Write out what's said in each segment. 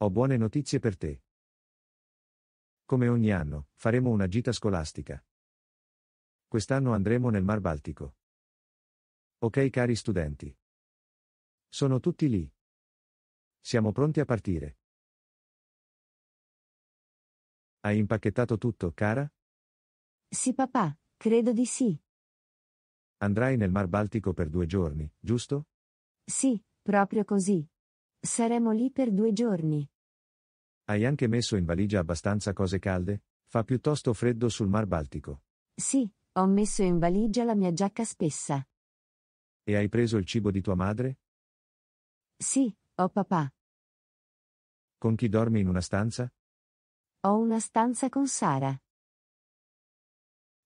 Ho buone notizie per te. Come ogni anno, faremo una gita scolastica. Quest'anno andremo nel Mar Baltico. Ok cari studenti. Sono tutti lì. Siamo pronti a partire. Hai impacchettato tutto, cara? Sì papà, credo di sì. Andrai nel Mar Baltico per due giorni, giusto? Sì, proprio così. Saremo lì per due giorni. Hai anche messo in valigia abbastanza cose calde? Fa piuttosto freddo sul Mar Baltico. Sì, ho messo in valigia la mia giacca spessa. E hai preso il cibo di tua madre? Sì, ho papà. Con chi dormi in una stanza? Ho una stanza con Sara.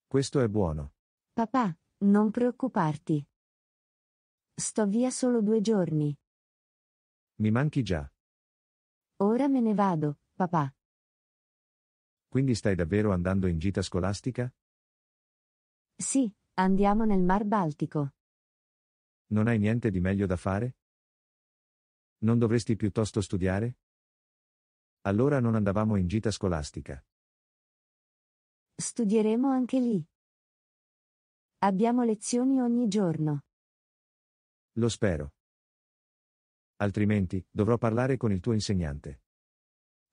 Questo è buono. Papà, non preoccuparti. Sto via solo due giorni. Mi manchi già. Ora me ne vado, papà. Quindi stai davvero andando in gita scolastica? Sì, andiamo nel Mar Baltico. Non hai niente di meglio da fare? Non dovresti piuttosto studiare? Allora non andavamo in gita scolastica. Studieremo anche lì. Abbiamo lezioni ogni giorno. Lo spero. Altrimenti, dovrò parlare con il tuo insegnante.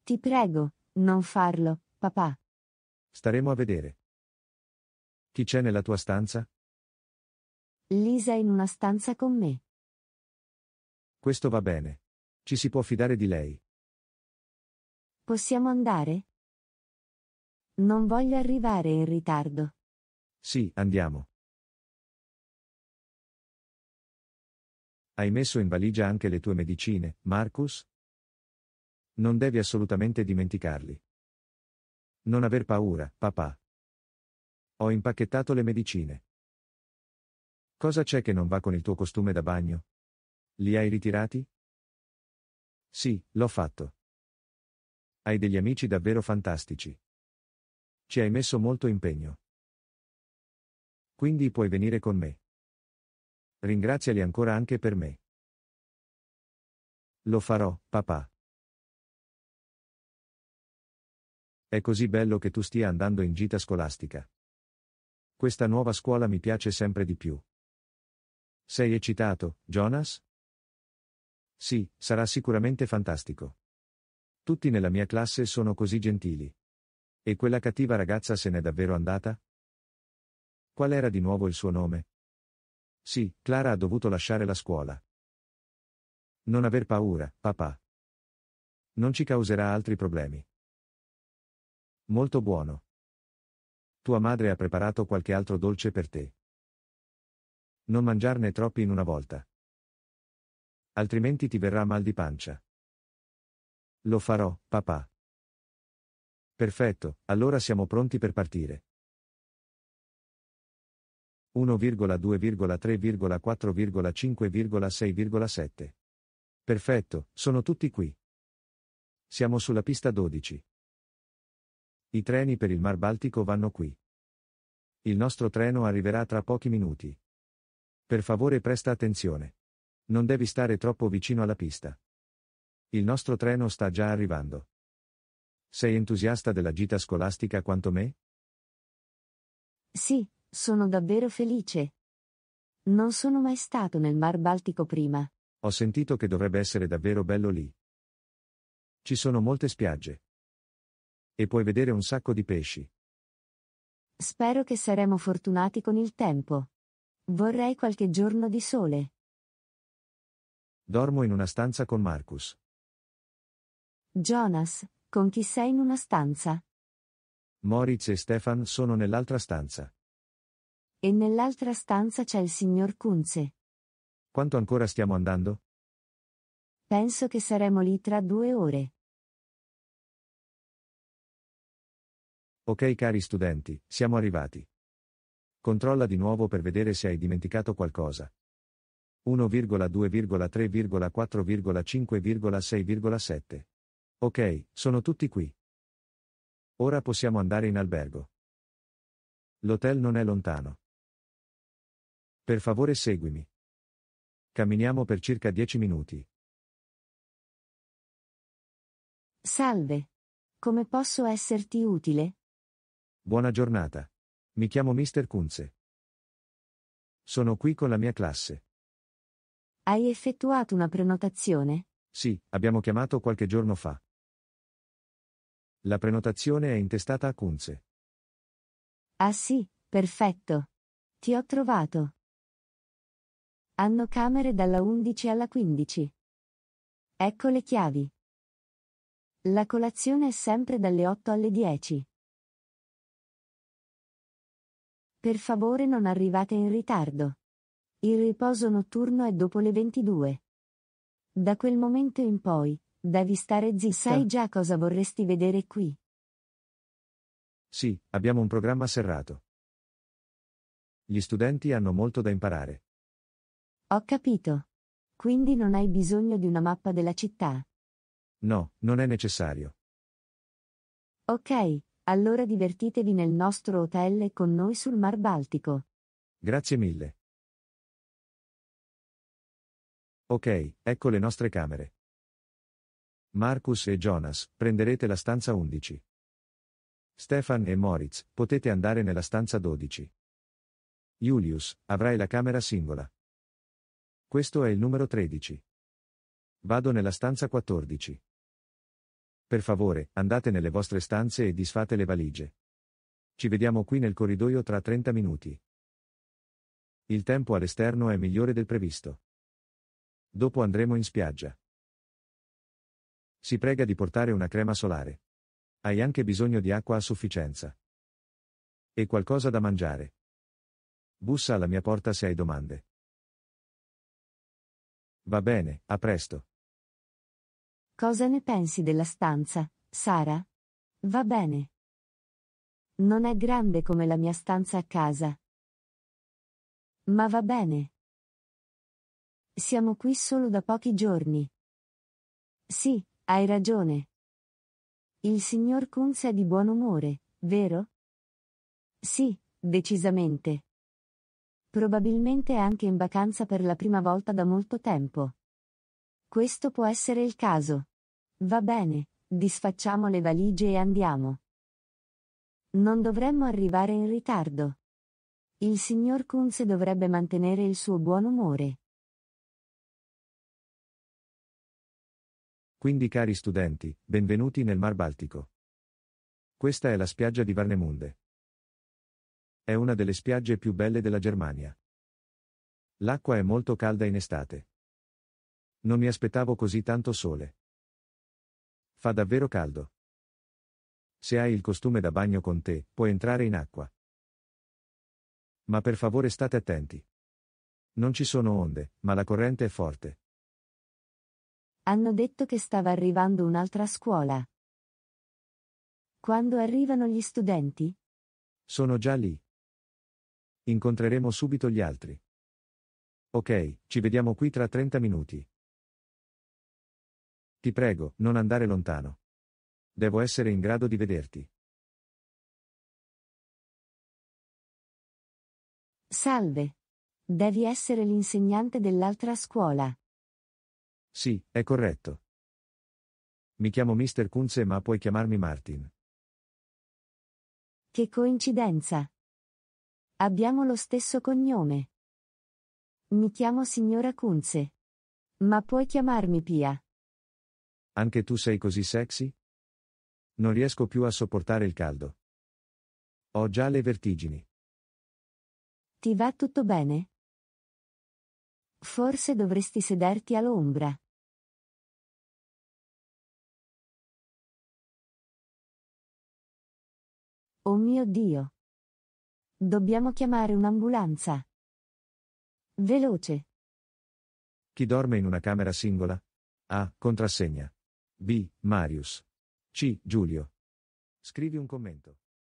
Ti prego, non farlo, papà. Staremo a vedere. Chi c'è nella tua stanza? Lisa in una stanza con me. Questo va bene. Ci si può fidare di lei. Possiamo andare? Non voglio arrivare in ritardo. Sì, andiamo. Hai messo in valigia anche le tue medicine, Marcus? Non devi assolutamente dimenticarli. Non aver paura, papà. Ho impacchettato le medicine. Cosa c'è che non va con il tuo costume da bagno? Li hai ritirati? Sì, l'ho fatto. Hai degli amici davvero fantastici. Ci hai messo molto impegno. Quindi puoi venire con me. Ringraziali ancora anche per me. Lo farò, papà. È così bello che tu stia andando in gita scolastica. Questa nuova scuola mi piace sempre di più. Sei eccitato, Jonas? Sì, sarà sicuramente fantastico. Tutti nella mia classe sono così gentili. E quella cattiva ragazza se n'è davvero andata? Qual era di nuovo il suo nome? Sì, Clara ha dovuto lasciare la scuola. Non aver paura, papà. Non ci causerà altri problemi. Molto buono. Tua madre ha preparato qualche altro dolce per te. Non mangiarne troppi in una volta. Altrimenti ti verrà mal di pancia. Lo farò, papà. Perfetto, allora siamo pronti per partire. 1,2,3,4,5,6,7. Perfetto, sono tutti qui. Siamo sulla pista 12. I treni per il Mar Baltico vanno qui. Il nostro treno arriverà tra pochi minuti. Per favore presta attenzione. Non devi stare troppo vicino alla pista. Il nostro treno sta già arrivando. Sei entusiasta della gita scolastica quanto me? Sì, sono davvero felice. Non sono mai stato nel Mar Baltico prima. Ho sentito che dovrebbe essere davvero bello lì. Ci sono molte spiagge. E puoi vedere un sacco di pesci. Spero che saremo fortunati con il tempo. Vorrei qualche giorno di sole. Dormo in una stanza con Marcus. Jonas, con chi sei in una stanza? Moritz e Stefan sono nell'altra stanza. E nell'altra stanza c'è il signor Kunze. Quanto ancora stiamo andando? Penso che saremo lì tra due ore. Ok cari studenti, siamo arrivati. Controlla di nuovo per vedere se hai dimenticato qualcosa. 1,2,3,4,5,6,7. Ok, sono tutti qui. Ora possiamo andare in albergo. L'hotel non è lontano. Per favore seguimi. Camminiamo per circa 10 minuti. Salve. Come posso esserti utile? Buona giornata. Mi chiamo Mr. Kunze. Sono qui con la mia classe. Hai effettuato una prenotazione? Sì, abbiamo chiamato qualche giorno fa. La prenotazione è intestata a Kunze. Ah sì, perfetto. Ti ho trovato. Hanno camere dalla 11 alla 15. Ecco le chiavi. La colazione è sempre dalle 8 alle 10. Per favore non arrivate in ritardo. Il riposo notturno è dopo le 22. Da quel momento in poi, devi stare zitto. Sai già cosa vorresti vedere qui. Sì, abbiamo un programma serrato. Gli studenti hanno molto da imparare. Ho capito. Quindi non hai bisogno di una mappa della città? No, non è necessario. Ok, allora divertitevi nel nostro hotel e con noi sul Mar Baltico. Grazie mille. Ok, ecco le nostre camere. Marcus e Jonas, prenderete la stanza 11. Stefan e Moritz, potete andare nella stanza 12. Julius, avrai la camera singola. Questo è il numero 13. Vado nella stanza 14. Per favore, andate nelle vostre stanze e disfate le valigie. Ci vediamo qui nel corridoio tra 30 minuti. Il tempo all'esterno è migliore del previsto. Dopo andremo in spiaggia. Si prega di portare una crema solare. Hai anche bisogno di acqua a sufficienza. E qualcosa da mangiare. Bussa alla mia porta se hai domande. Va bene, a presto. Cosa ne pensi della stanza, Sara? Va bene. Non è grande come la mia stanza a casa. Ma va bene. Siamo qui solo da pochi giorni. Sì, hai ragione. Il signor Kunz è di buon umore, vero? Sì, decisamente probabilmente anche in vacanza per la prima volta da molto tempo. Questo può essere il caso. Va bene, disfacciamo le valigie e andiamo. Non dovremmo arrivare in ritardo. Il signor Kunze dovrebbe mantenere il suo buon umore. Quindi cari studenti, benvenuti nel Mar Baltico. Questa è la spiaggia di Varnemunde. È una delle spiagge più belle della Germania. L'acqua è molto calda in estate. Non mi aspettavo così tanto sole. Fa davvero caldo. Se hai il costume da bagno con te, puoi entrare in acqua. Ma per favore state attenti. Non ci sono onde, ma la corrente è forte. Hanno detto che stava arrivando un'altra scuola. Quando arrivano gli studenti? Sono già lì. Incontreremo subito gli altri. Ok, ci vediamo qui tra 30 minuti. Ti prego, non andare lontano. Devo essere in grado di vederti. Salve. Devi essere l'insegnante dell'altra scuola. Sì, è corretto. Mi chiamo Mr. Kunze ma puoi chiamarmi Martin. Che coincidenza. Abbiamo lo stesso cognome. Mi chiamo signora Kunze. Ma puoi chiamarmi Pia. Anche tu sei così sexy? Non riesco più a sopportare il caldo. Ho già le vertigini. Ti va tutto bene? Forse dovresti sederti all'ombra. Oh mio Dio! Dobbiamo chiamare un'ambulanza. Veloce. Chi dorme in una camera singola? A. Contrassegna. B. Marius. C. Giulio. Scrivi un commento.